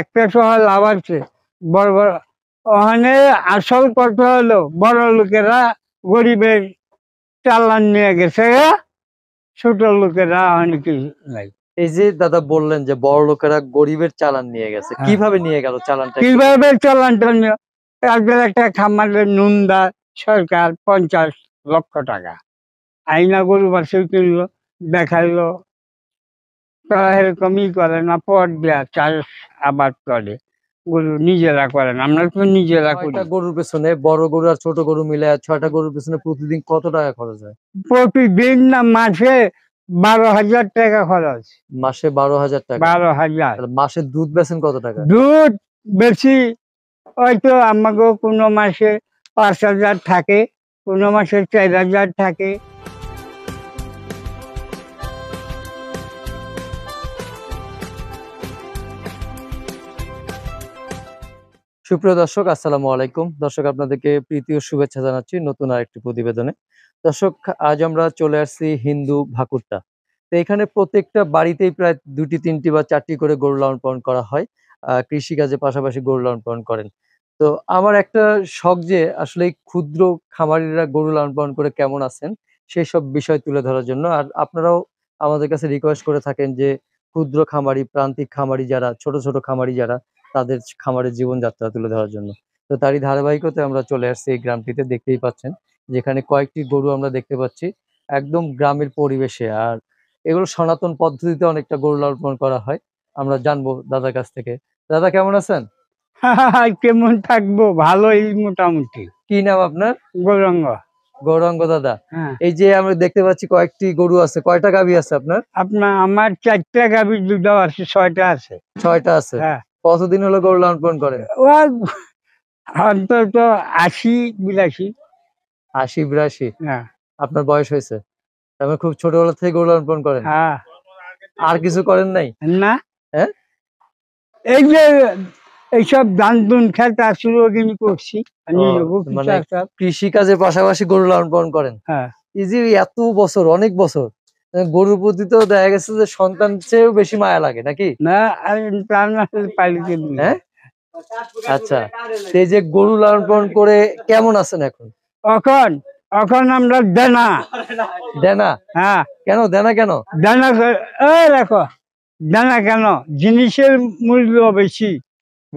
একটা পেট লাভ আছে বড় বড় ওখানে আসল কথা হলো বড় লোকেরা গরিবের চালান নিয়ে গেছে ছোট লোকেরা অনেক নাই এই যে দাদা বললেন যে বড় লোকেরা গরিবের চালান নিয়ে গেছে হ্যাঁ। কিভাবে নিয়ে গেল চালানটা কিভাবে চালানটা নিয়ে একবার একটা খামারের নুন দেয় সরকার পঞ্চাশ লক্ষ টাকা আইনা গরু বাসে কিনলো দেখাইলো এরকমই করে না দিয়া চাষ আবাদ করে গরু নিজেরা করেন আমরা তো নিজেরা করি গরুর পেছনে বড় গরু আর ছোট গরু মিলে ছয়টা গরুর পেছনে প্রতিদিন কত টাকা খরচ হয় প্রতিদিন না মাসে বারো হাজার টাকা খরচ মাসে বারো হাজার টাকা বারো হাজার মাসে দুধ বেছেন কত টাকা দুধ বেশি হয়তো আমাকেও কোনো মাসে পাঁচ হাজার থাকে কোনো মাসে চার হাজার থাকে সুপ্রিয় দর্শক আসসালামু আলাইকুম দর্শক আপনাদেরকে প্রীতি ও শুভেচ্ছা জানাচ্ছি নতুন আরেকটি প্রতিবেদনে দর্শক আজ আমরা চলে আসছি হিন্দু ভাকুরটা তো এখানে প্রত্যেকটা বাড়িতেই প্রায় দুটি তিনটি বা চারটি করে গরু লালন পালন করা হয় কৃষিকাজের পাশাপাশি গরু লালন পালন করেন তো আমার একটা শখ যে আসলে ক্ষুদ্র খামারিরা গরু লালন পালন করে কেমন আছেন সেই সব বিষয় তুলে ধরার জন্য আর আপনারাও আমাদের কাছে রিকোয়েস্ট করে থাকেন যে ক্ষুদ্র খামারি প্রান্তিক খামারি যারা ছোট ছোট খামারি যারা তাদের খামারের জীবনযাত্রা তুলে ধরার জন্য তো তারই ধারাবাহিকতে আমরা চলে আসছি এই গ্রামটিতে দেখতেই পাচ্ছেন যেখানে কয়েকটি গরু আমরা দেখতে পাচ্ছি একদম গ্রামের পরিবেশে আর এগুলো সনাতন পদ্ধতিতে অনেকটা গরু লালন করা হয় আমরা জানবো দাদার কাছ থেকে দাদা কেমন আছেন কেমন থাকবো ভালোই মোটামুটি কি নাম আপনার গৌরঙ্গ গৌরাঙ্গ দাদা হ্যাঁ। এই যে আমরা দেখতে পাচ্ছি কয়েকটি গরু আছে কয়টা গাভী আছে আপনার আপনার আমার চারটা গাভী দুটো আছে ছয়টা আছে ছয়টা আছে হ্যাঁ। কতদিন হলো গরু লালন পালন করে অন্তত আশি বিরাশি আশি বিরাশি হ্যাঁ। আপনার বয়স হয়েছে তারপরে মানে খুব ছোটবেলা থেকে গরু লালন পালন করেন হ্যাঁ। আর কিছু করেন নাই না হ্যাঁ এই যে এইসব ধান টুন খেতে শুরু আমি করছি মানে কৃষি কাজের পাশাপাশি গরু লালন পালন করেন হ্যাঁ এই যে এত বছর অনেক বছর গরুর প্রতি তো দেখা গেছে যে সন্তান চেয়েও বেশি মায়া লাগে নাকি না হ্যাঁ আচ্ছা এই যে গরু লালন পালন করে কেমন আছেন এখন এখন এখন আমরা দেনা দেনা হ্যাঁ কেন দেনা কেন দেনা দেখো দেনা কেন জিনিসের মূল্য বেশি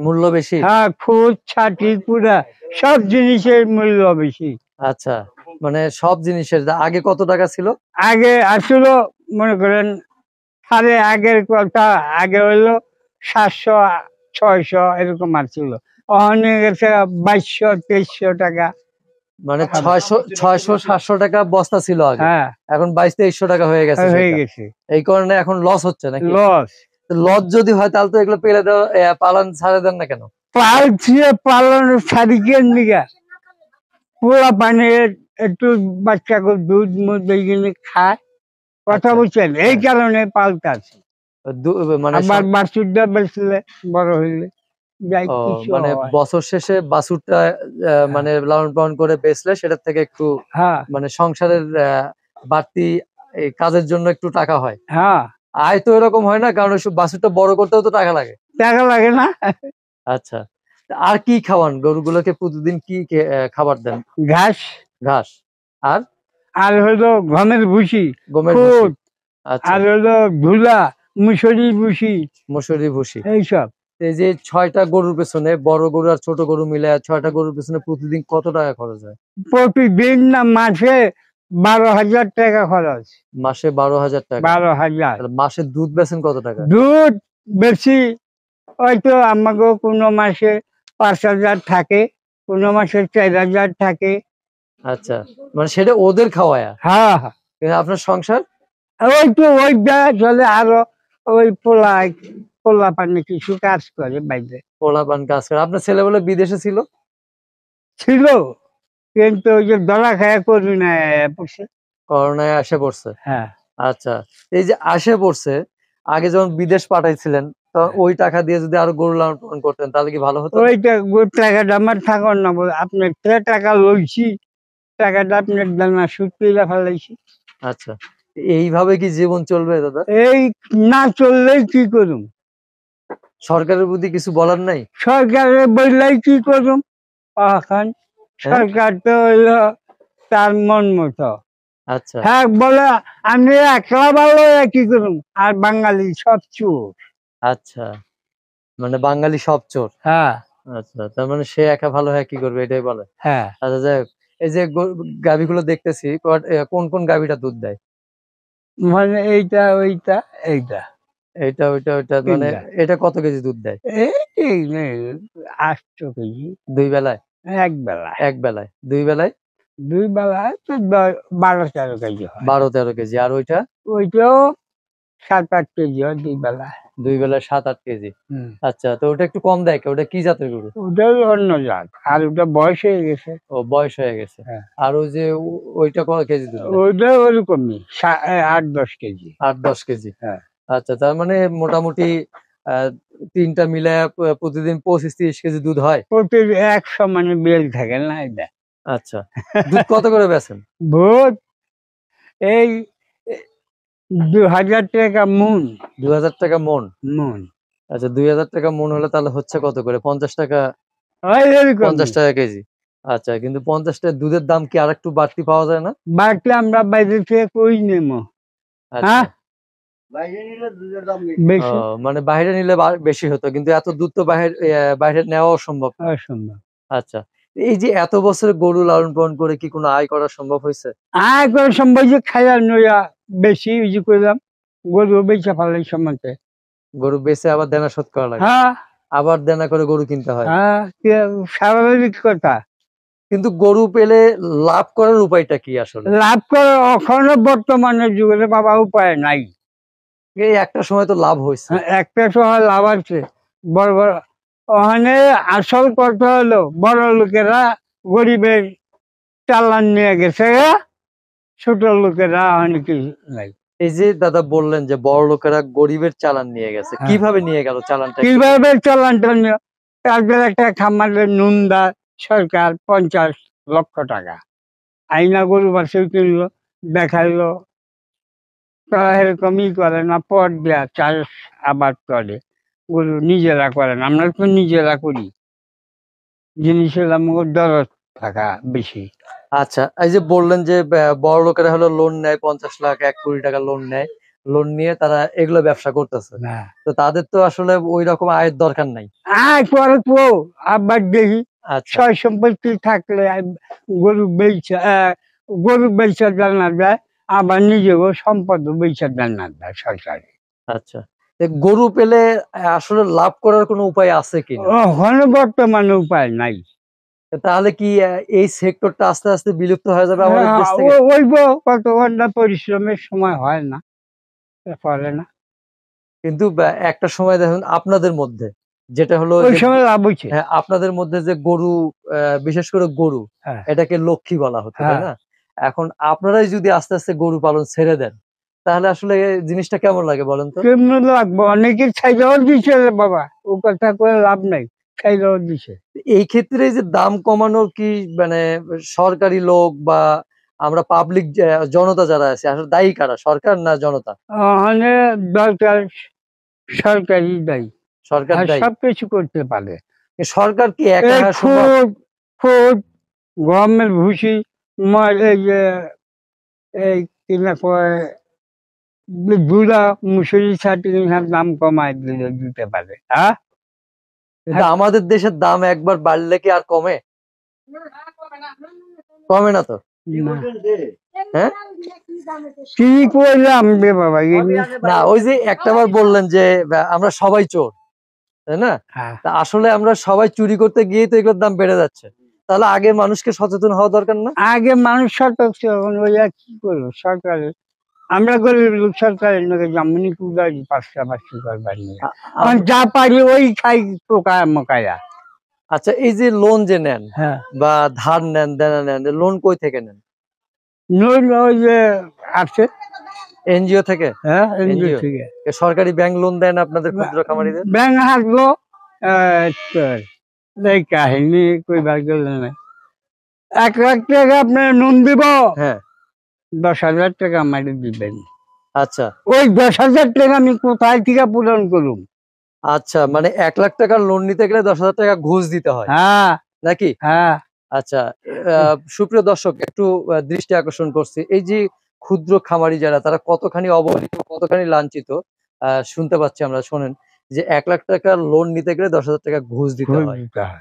মূল্য বেশি হ্যাঁ খুব ছাটি পুরা সব জিনিসের মূল্য বেশি আচ্ছা মানে সব জিনিসের আগে কত টাকা ছিল আগে আসল মনে করেন সাড়ে আগের কথা আগে হইলো সাতশো ছয়শো এরকম আসছিল বাইশশো তেইশশো টাকা মানে ছয়শো ছয়শো সাতশো টাকা বস্তা ছিল আগে হ্যাঁ। এখন বাইশ তেইশশো টাকা হয়ে গেছে হয়ে গেছে এই কারণে এখন লস হচ্ছে লস লস যদি হয় তাহলে তো এগুলো পেলে পালন ছাড়ে দেন না কেন পালছে পালন পানির একটু বাচ্চা দুধ মধ্যে খায় কথা আচ্ছা। বলছেন এই হ্যাঁ। কারণে পাল্টাছে মানে বড় মানে বছর শেষে বাছুরটা হ্যাঁ। মানে লালন পালন করে থেকে একটু হ্যাঁ। মানে সংসারের বাড়তি কাজের জন্য একটু টাকা হয় হ্যাঁ আয় তো এরকম হয় না কারণ বাছুরটা বড় করতেও তো টাকা লাগে টাকা লাগে না আচ্ছা আর কি খাওয়ান গরুগুলোকে প্রতিদিন কি খাবার দেন ঘাস ঘাস আর আর হলো গমের ভুসি গমের আচ্ছা। আর হলো ধুলা মুসরি ভুসি মুসরি ভুসি এইসব এই যে ছয়টা গরুর পেছনে বড় গরু আর ছোট গরু মিলে ছয়টা গরুর পেছনে প্রতিদিন কত টাকা খরচ হয় প্রতিদিন না মাসে বারো হাজার টাকা খরচ মাসে বারো হাজার টাকা বারো হাজার মাসে দুধ বেছেন কত টাকা দুধ বেশি হয়তো আমাকেও কোনো মাসে পাঁচ হাজার থাকে কোনো মাসে চার হাজার থাকে আচ্ছা মানে সেটা ওদের খাওয়ায়া হ্যাঁ হ্যাঁ আপনার সংসার ওই তো ওই চলে আরো ওই পোলা পোলা পানি কিছু কাজ করে বাইরে পোলা পান কাজ করে আপনার ছেলেবেলা বিদেশে ছিল ছিল কিন্তু ওই যে ধরা খায়া করোনায় পড়ছে করোনায় আসে পড়ছে হ্যাঁ আচ্ছা এই যে আসে পড়ছে আগে যখন বিদেশ পাঠাইছিলেন তখন ওই টাকা দিয়ে যদি আরো গরু লালন পালন করতেন তাহলে কি ভালো হতো ওই টাকা টাকাটা আমার থাকার না আপনার টাকা লইছি টাকাটা আপনার দানা সুদ তুলে ফেলাইছি আচ্ছা এইভাবে কি জীবন চলবে দাদা এই না চললেই কি করুন সরকারের প্রতি কিছু বলার নাই সরকারের বললেই কি করুম এখন হ্যাঁ। সরকার তো হইলো তার মন মতো আচ্ছা হ্যাঁ বলে আমি একলা ভালো কি করুম আর বাঙালি সব চোর আচ্ছা মানে বাঙালি সব চোর হ্যাঁ আচ্ছা তার মানে সে একা ভালো হয় কি করবে এটাই বলে হ্যাঁ আচ্ছা যাই হোক এই যে গাভীগুলো দেখতেছি কোন কোন গাভীটা দুধ দেয় মানে এইটা ওইটা এইটা এইটা ওইটা ওইটা মানে এটা কত কেজি দুধ দেয় এই আটশো কেজি দুই বেলায় এক বেলায় এক বেলায় দুই বেলায় দুই বেলায় তো বারো তেরো কেজি বারো তেরো কেজি আর ওইটা ওইটাও সাত আট কেজি হয় দুই বেলায় দুই বেলা সাত আট কেজি আচ্ছা তো ওটা একটু কম দেয় ওটা কি জাতের গরু ওটাই অন্য জাত আর ওটা বয়স হয়ে গেছে ও বয়স হয়ে গেছে হ্যাঁ। আর ওই যে ওইটা কত কেজি দুধ ওইটা আট দশ কেজি আট দশ কেজি হ্যাঁ। আচ্ছা তার মানে মোটামুটি তিনটা মিলে প্রতিদিন পঁচিশ তিরিশ কেজি দুধ হয় এক মানে বেল থাকে না আচ্ছা দুধ কত করে বেছেন ভোট এই আচ্ছা, টাকা মন হলে তাহলে হচ্ছে কত করে পঞ্চাশ টাকা পঞ্চাশ টাকা কেজি আচ্ছা কিন্তু পঞ্চাশ দুধের দাম কি আর একটু বাড়তি পাওয়া যায় না বাড়তি আমরা আচ্ছা। হ্যাঁ? বাইরে থেকে মানে বাইরে নিলে বেশি হতো কিন্তু এত দুধ তো বাইরে বাইরে নেওয়া সম্ভব আচ্ছা এই যে এত বছর গরু লালন পালন করে কি কোনো আয় করা সম্ভব হয়েছে আয় করা সম্ভব যে খাইয়া নইয়া বেশি ইউজি ইয়ে করলাম গরু বেঁচে ফেলাই সম্বন্ধে গরু বেঁচে আবার দেনা শোধ করা লাগে হ্যাঁ আবার দেনা করে গরু কিনতে হয় হ্যাঁ স্বাভাবিক কথা কিন্তু গরু পেলে লাভ করার উপায়টা কি আসলে লাভ করার এখনো বর্তমানে যুগে বাবা উপায় নাই এই একটা সময় তো লাভ হয়েছে হ্যাঁ, একটা সময় লাভ আছে বড় বড় ওখানে আসল কথা হলো বড় লোকেরা গরিবের চালান নিয়ে গেছে হ্যাঁ? ছোট লোকেরা অনেক নাই এই যে দাদা বললেন যে বড় লোকেরা গরিবের চালান নিয়ে গেছে হ্যাঁ। কিভাবে নিয়ে গেল চালানটা কিভাবে চালানটা তাদের একটা খামারের নুন দেয় সরকার পঞ্চাশ লক্ষ টাকা আইনা গরু বাসে কিনলো দেখাইলো তারা এরকমই করে না পট দেয়া চাষ আবাদ করে গরু নিজেরা করেন আমরা তো নিজেরা করি জিনিসের দাম দরদ থাকা বেশি আচ্ছা এই যে বললেন যে বড় লোকেরা হলো লোন নেয় পঞ্চাশ লাখ এক কোটি টাকা লোন নেয় লোন নিয়ে তারা এগুলো ব্যবসা করতেছে তো তাদের তো আসলে ওই রকম আয়ের দরকার নাই আয় পরে তো আবার দেখি আচ্ছা। ছয় সম্পত্তি থাকলে গরু বেচা গরু বেচার জানা যায় আবার নিজেও সম্পদ বেচার জানা যায় সরকারি আচ্ছা গরু পেলে আসলে লাভ করার কোনো উপায় আছে কি বর্তমানে উপায় নাই তাহলে কি এই সেক্টরটা আস্তে আস্তে বিলুপ্ত হয়ে যাবে আমাদের হ্যাঁ, দেশ থেকে কত ঘন্টা পরিশ্রমের সময় হয় না পারে না কিন্তু একটা সময় দেখুন আপনাদের মধ্যে যেটা হলো ওই সময় লাভ হচ্ছে হ্যাঁ, আপনাদের মধ্যে যে গরু বিশেষ করে গরু হ্যাঁ। এটাকে লক্ষ্মী বলা হতো তাই না এখন আপনারাই যদি আস্তে আস্তে গরু পালন ছেড়ে দেন তাহলে আসলে জিনিসটা কেমন লাগে বলেন তো কেমন লাগবে অনেকে ছাই যাওয়ার বিষয় বাবা ও কথা করে লাভ নাই ছাই যাওয়ার বিষয় এই ক্ষেত্রে যে দাম কমানোর কি মানে সরকারি লোক বা আমরা পাবলিক জনতা যারা আছে আসলে দায়ী কারা সরকার না জনতা দরকার সরকারি দায়ী সরকার সবকিছু করতে পারে সরকার কি গমের ভুসি এই কিনা মুসুরি দাম কমায় দিতে পারে হ্যাঁ হ্যাঁ। আমাদের দেশের দাম একবার বাড়লে কি আর কমে কমে না তো হ্যাঁ করলাম বাবা না ওই যে একটাবার বললেন যে আমরা সবাই চোর তাই না হ্যাঁ। তা আসলে আমরা সবাই চুরি করতে গিয়ে তো এগুলোর দাম বেড়ে যাচ্ছে তাহলে আগে মানুষকে সচেতন হওয়া দরকার না আগে মানুষ সচেতন কি করবো সরকারের আমরা গরিব লোক সরকারের লোক জামনি কুদারি পাঁচটা পাঁচশি বাড়ি আমার যা পারি ওই খাই পোকা মোকায়া আচ্ছা এই যে লোন যে নেন হ্যাঁ। বা ধার নেন দেনা নেন লোন কই থেকে নেন লোন ওই যে আছে এনজিও থেকে হ্যাঁ এনজিও থেকে সরকারি ব্যাংক লোন দেন আপনাদের ক্ষুদ্র খামারিদের ব্যাংক আসবো কাহিনী কইবার এক লাখ টাকা আপনার লোন দিব হ্যাঁ দশ হাজার টাকা আমার দিবেন আচ্ছা ওই দশ হাজার টাকা আমি কোথায় থেকে পূরণ করুন আচ্ছা মানে এক লাখ টাকার লোন নিতে গেলে দশ হাজার টাকা ঘুষ দিতে হয় হ্যাঁ নাকি হ্যাঁ আচ্ছা সুপ্রিয় দর্শক একটু দৃষ্টি আকর্ষণ করছি এই যে ক্ষুদ্র খামারি যারা তারা কতখানি অবহেলিত কতখানি লাঞ্ছিত শুনতে পাচ্ছি আমরা শোনেন যে এক লাখ টাকা লোন নিতে গেলে দশ হাজার টাকা ঘুষ দিতে হয়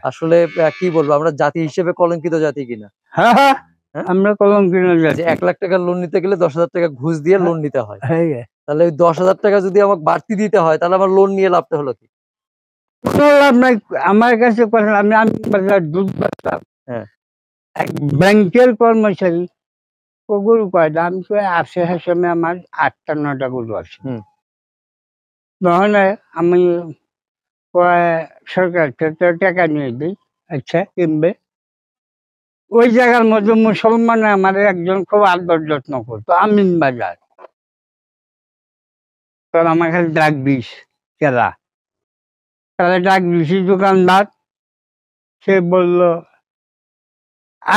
আসলে কি বলবো আমরা জাতি হিসেবে কলঙ্কিত জাতি কিনা হ্যাঁ, হ্যাঁ। হ্যাঁ? আমরা কলম কিনে নিলাম এক লাখ টাকা লোন নিতে গেলে দশ হাজার টাকা ঘুষ দিয়ে লোন হ্যাঁ, নিতে হয় তাহলে ওই দশ হাজার টাকা যদি আমাকে বাড়তি দিতে হয় তাহলে আমার লোন নিয়ে লাভটা হলো কি আমার কাছে আমি আমি দুধ বাঁচলাম হ্যাঁ। এক ব্যাংকের কর্মচারী গরু পায় দাম তো আসে হাসে আমার আটটা নটা গরু আছে তাহলে আমি সরকার থেকে টাকা নিয়ে দিই আচ্ছা কিনবে ওই জায়গার মধ্যে মুসলমান আমার একজন খুব আদর যত্ন করতো আমিন বাজার তোর আমাকে ডাক দিস কেলা তাহলে ডাক দিছি দোকানদার সে বলল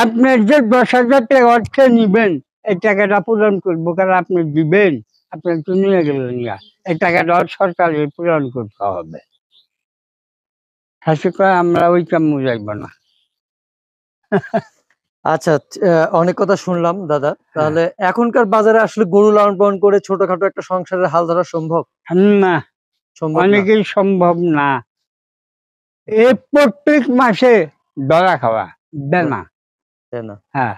আপনার যে দশ হাজার টাকা অর্থে নিবেন এই টাকাটা পূরণ করবো কারণ আপনি দিবেন আপনার তো নিয়ে গেলেন না এই টাকাটা সরকারের পূরণ করতে হবে হাসি করে আমরা ওইটা যাইব না আচ্ছা অনেক কথা শুনলাম দাদা তাহলে হ্যাঁ। এখনকার বাজারে আসলে গরু লালন পালন করে ছোটখাটো একটা সংসারের হাল ধরা সম্ভব না অনেকেই সম্ভব না এ প্রত্যেক মাসে দলা খাওয়া দেনা হ্যাঁ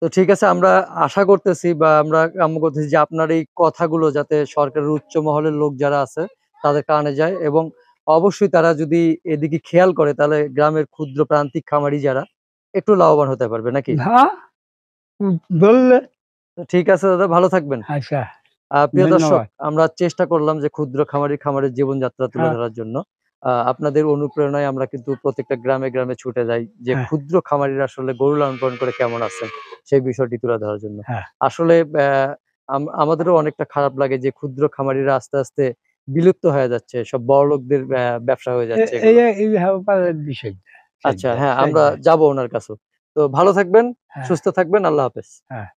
তো ঠিক আছে আমরা আশা করতেছি বা আমরা কাম্য করতেছি যে আপনার এই কথাগুলো যাতে সরকারের উচ্চ মহলের লোক যারা আছে তাদের কানে যায় এবং অবশ্যই তারা যদি এদিকে খেয়াল করে তাহলে গ্রামের ক্ষুদ্র প্রান্তিক খামারি যারা একটু লাভবান হতে পারবে নাকি বললে ঠিক আছে দাদা ভালো থাকবেন হ্যাঁ, প্রিয় দর্শক আমরা চেষ্টা করলাম যে ক্ষুদ্র খামারি খামারের জীবনযাত্রা হ্যাঁ। তুলে ধরার জন্য আপনাদের অনুপ্রেরণায় আমরা কিন্তু প্রত্যেকটা গ্রামে গ্রামে ছুটে যাই যে হ্যাঁ। ক্ষুদ্র খামারিরা আসলে গরু লালন পালন করে কেমন আছেন সেই বিষয়টি তুলে ধরার জন্য আসলে আমাদেরও অনেকটা খারাপ লাগে যে ক্ষুদ্র খামারিরা আস্তে আস্তে বিলুপ্ত হয়ে যাচ্ছে সব বড় লোকদের ব্যবসা হয়ে যাচ্ছে বিষয় আচ্ছা হ্যাঁ আমরা যাব ওনার কাছে তো ভালো থাকবেন হ্যাঁ। সুস্থ থাকবেন আল্লাহ হাফেজ হ্যাঁ